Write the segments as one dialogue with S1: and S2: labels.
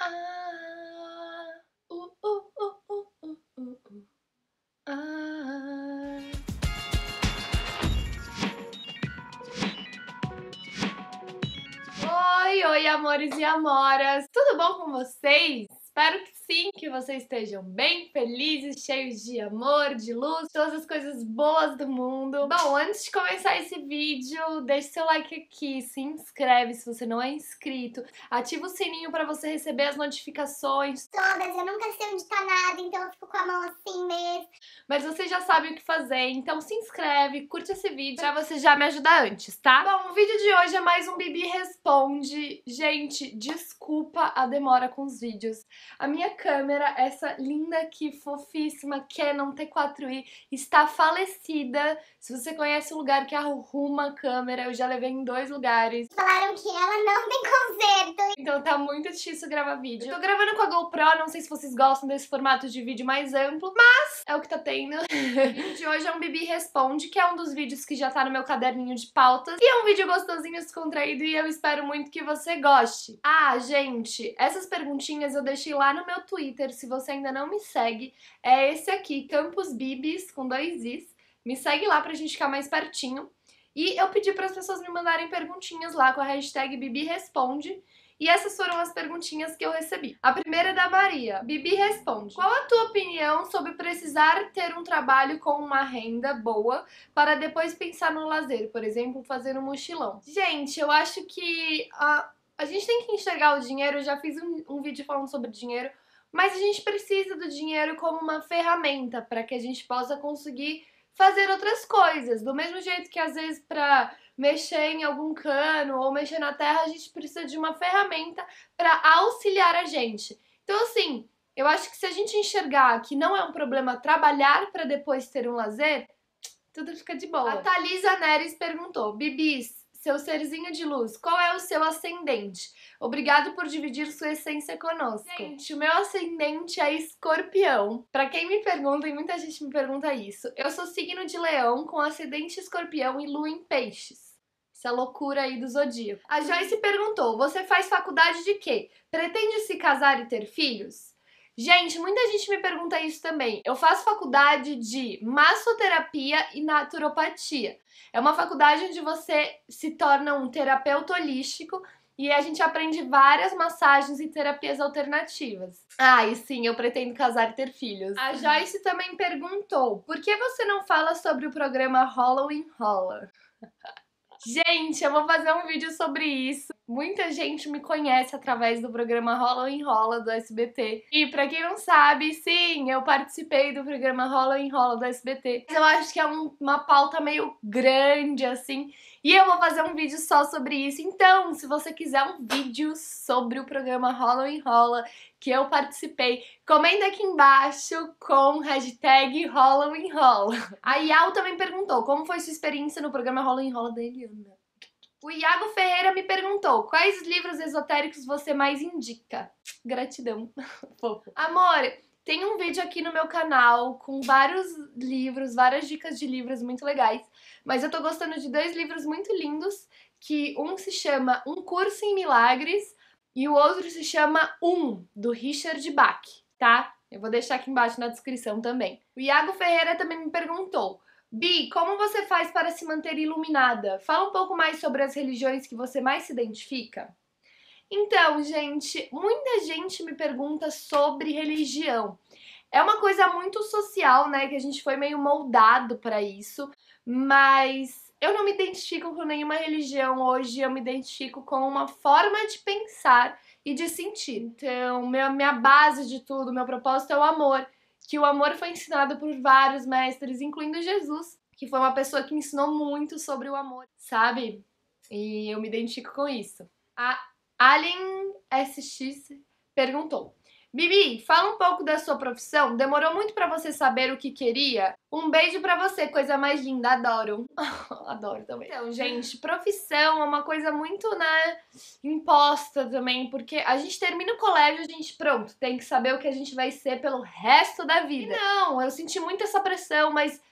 S1: Ah, uh, uh, uh, ah. Oi, oi, amores e amoras! Tudo bom com vocês? Espero que sim, que vocês estejam bem, felizes, cheios de amor, de luz, todas as coisas boas do mundo. Bom, antes de começar esse vídeo, deixe seu like aqui, se inscreve se você não é inscrito, ativa o sininho para você receber as notificações. Todas, eu nunca sei onde tá nada, então eu fico com a mão assim mesmo. Mas você já sabe o que fazer, então se inscreve, curte esse vídeo pra você já me ajudar antes, tá? Bom, o vídeo de hoje é mais um Bibi Responde. Gente, desculpa a demora com os vídeos. A minha câmera, essa linda aqui, fofíssima, Canon é T4i, está falecida. Se você conhece um lugar que arruma a câmera, eu já levei em dois lugares. Falaram que ela não tem conserto. Então tá muito difícil gravar vídeo. Eu tô gravando com a GoPro, não sei se vocês gostam desse formato de vídeo mais amplo, mas é o que tá tendo. o vídeo de hoje é um Bibi Responde, que é um dos vídeos que já tá no meu caderninho de pautas. E é um vídeo gostosinho, descontraído, e eu espero muito que você goste. Ah, gente, essas perguntinhas eu deixei lá no meu Twitter, se você ainda não me segue, é esse aqui, Campus Bibis, com dois Is. Me segue lá pra gente ficar mais pertinho. E eu pedi para as pessoas me mandarem perguntinhas lá com a hashtag Bibi Responde. E essas foram as perguntinhas que eu recebi. A primeira é da Maria. Bibi responde: Qual a tua opinião sobre precisar ter um trabalho com uma renda boa para depois pensar no lazer, por exemplo, fazer um mochilão? Gente, eu acho que a, a gente tem que enxergar o dinheiro, eu já fiz um, um vídeo falando sobre dinheiro, mas a gente precisa do dinheiro como uma ferramenta para que a gente possa conseguir fazer outras coisas. Do mesmo jeito que às vezes para mexer em algum cano ou mexer na terra, a gente precisa de uma ferramenta para auxiliar a gente. Então assim, eu acho que se a gente enxergar que não é um problema trabalhar para depois ter um lazer, tudo fica de boa. A Thalisa Neres perguntou: "Bibis, seu serzinho de luz, qual é o seu ascendente? Obrigado por dividir sua essência conosco. Gente, o meu ascendente é escorpião. Para quem me pergunta, e muita gente me pergunta isso, eu sou signo de leão com ascendente escorpião e lua em peixes. Essa loucura aí do zodíaco. A Joyce perguntou, você faz faculdade de quê? Pretende se casar e ter filhos? Gente, muita gente me pergunta isso também. Eu faço faculdade de massoterapia e naturopatia. É uma faculdade onde você se torna um terapeuta holístico e a gente aprende várias massagens e terapias alternativas. Ah, e sim, eu pretendo casar e ter filhos. A Joyce também perguntou: por que você não fala sobre o programa Halloween Holler? Gente, eu vou fazer um vídeo sobre isso. Muita gente me conhece através do programa Rola ou Enrola do SBT. E para quem não sabe, sim, eu participei do programa Rola ou Enrola do SBT. Mas eu acho que é um, uma pauta meio grande, assim. E eu vou fazer um vídeo só sobre isso. Então, se você quiser um vídeo sobre o programa Rola ou Enrola que eu participei, comenta aqui embaixo com hashtag Rola ou Enrola. A Yal também perguntou como foi sua experiência no programa Rola ou Enrola da Eliana. O Iago Ferreira me perguntou quais livros esotéricos você mais indica. Gratidão. Amor, tem um vídeo aqui no meu canal com vários livros, várias dicas de livros muito legais, mas eu tô gostando de dois livros muito lindos, que um se chama Um Curso em Milagres e o outro se chama Um, do Richard Bach, tá? Eu vou deixar aqui embaixo na descrição também. O Iago Ferreira também me perguntou Bi, como você faz para se manter iluminada? Fala um pouco mais sobre as religiões que você mais se identifica. Então, gente, muita gente me pergunta sobre religião. É uma coisa muito social, né? Que a gente foi meio moldado para isso, mas eu não me identifico com nenhuma religião hoje, eu me identifico com uma forma de pensar e de sentir. Então, minha base de tudo, meu propósito é o amor que o amor foi ensinado por vários mestres, incluindo Jesus, que foi uma pessoa que ensinou muito sobre o amor, sabe? E eu me identifico com isso. A Alien SX perguntou: Bibi, fala um pouco da sua profissão. Demorou muito para você saber o que queria? Um beijo para você, coisa mais linda, adoro. adoro também. Então, né? gente, profissão é uma coisa muito, né, imposta também, porque a gente termina o colégio, a gente, pronto, tem que saber o que a gente vai ser pelo resto da vida. E não, eu senti muito essa pressão, mas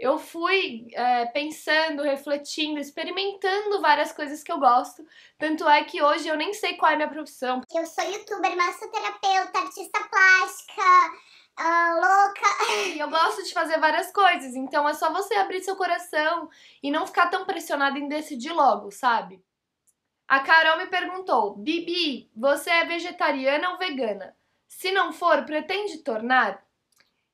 S1: eu fui é, pensando, refletindo, experimentando várias coisas que eu gosto. Tanto é que hoje eu nem sei qual é a minha profissão. Eu sou youtuber, massoterapeuta, artista plástica, ah, louca. E eu gosto de fazer várias coisas, então é só você abrir seu coração e não ficar tão pressionada em decidir logo, sabe? A Carol me perguntou: Bibi, você é vegetariana ou vegana? Se não for, pretende tornar?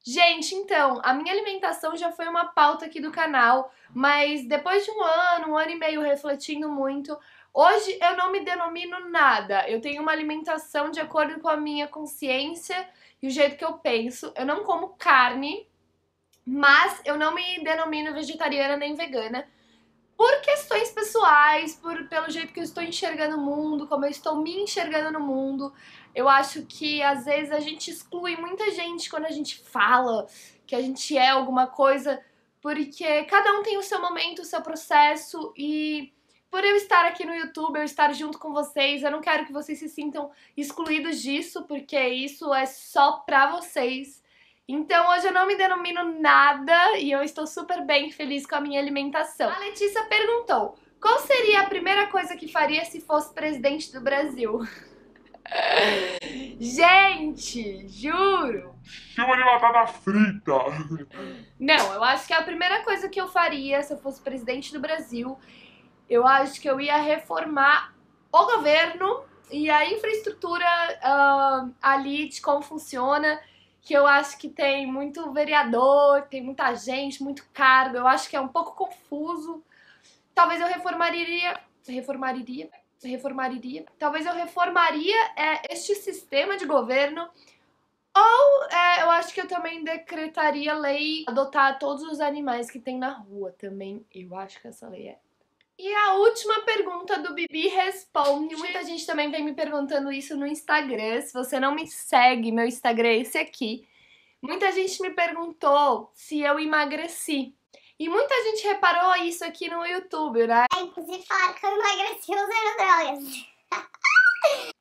S1: Gente, então, a minha alimentação já foi uma pauta aqui do canal, mas depois de um ano, um ano e meio refletindo muito, hoje eu não me denomino nada. Eu tenho uma alimentação de acordo com a minha consciência e o jeito que eu penso. Eu não como carne, mas eu não me denomino vegetariana nem vegana por questões pessoais, por, pelo jeito que eu estou enxergando o mundo, como eu estou me enxergando no mundo. Eu acho que às vezes a gente exclui muita gente quando a gente fala que a gente é alguma coisa, porque cada um tem o seu momento, o seu processo e por eu estar aqui no YouTube, eu estar junto com vocês, eu não quero que vocês se sintam excluídos disso, porque isso é só pra vocês. Então hoje eu não me denomino nada e eu estou super bem feliz com a minha alimentação. A Letícia perguntou, qual seria a primeira coisa que faria se fosse presidente do Brasil? Gente, juro! Chama de batata frita! Não, eu acho que a primeira coisa que eu faria se eu fosse presidente do Brasil, eu acho que eu ia reformar o governo e a infraestrutura uh, ali de como funciona que eu acho que tem muito vereador, tem muita gente, muito cargo, eu acho que é um pouco confuso. Talvez eu reformaria, reformaria, reformaria, talvez eu reformaria é, este sistema de governo ou é, eu acho que eu também decretaria lei adotar todos os animais que tem na rua também. Eu acho que essa lei é e a última pergunta do Bibi Responde. Muita gente também vem me perguntando isso no Instagram. Se você não me segue, meu Instagram é esse aqui. Muita gente me perguntou se eu emagreci. E muita gente reparou isso aqui no YouTube, né? É, inclusive falaram que eu emagreci usando drogas.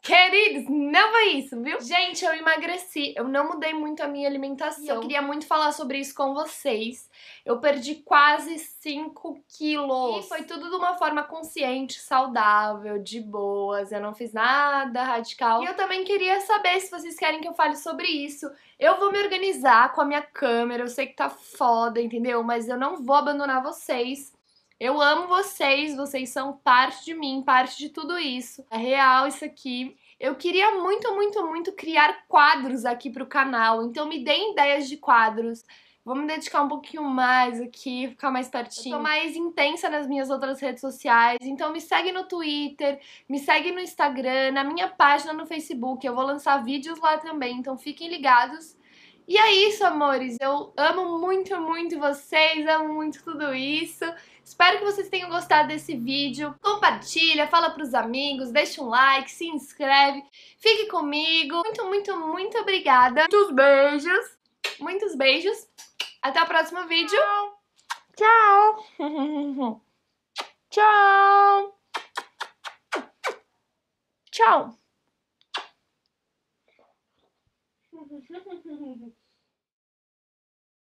S1: Queridos, não foi isso, viu? Gente, eu emagreci, eu não mudei muito a minha alimentação. eu queria muito falar sobre isso com vocês. Eu perdi quase 5 quilos. E foi tudo de uma forma consciente, saudável, de boas. Eu não fiz nada radical. E eu também queria saber se vocês querem que eu fale sobre isso. Eu vou me organizar com a minha câmera, eu sei que tá foda, entendeu? Mas eu não vou abandonar vocês. Eu amo vocês, vocês são parte de mim, parte de tudo isso. É real isso aqui. Eu queria muito, muito, muito criar quadros aqui pro canal, então me deem ideias de quadros. Vou me dedicar um pouquinho mais aqui, ficar mais pertinho. Eu tô mais intensa nas minhas outras redes sociais, então me segue no Twitter, me segue no Instagram, na minha página no Facebook. Eu vou lançar vídeos lá também, então fiquem ligados. E é isso, amores. Eu amo muito, muito vocês, amo muito tudo isso. Espero que vocês tenham gostado desse vídeo. Compartilha, fala pros amigos, deixa um like, se inscreve. Fique comigo. Muito, muito, muito obrigada. Muitos beijos. Muitos beijos. Até o próximo vídeo. Tchau. Tchau. Tchau. Tchau.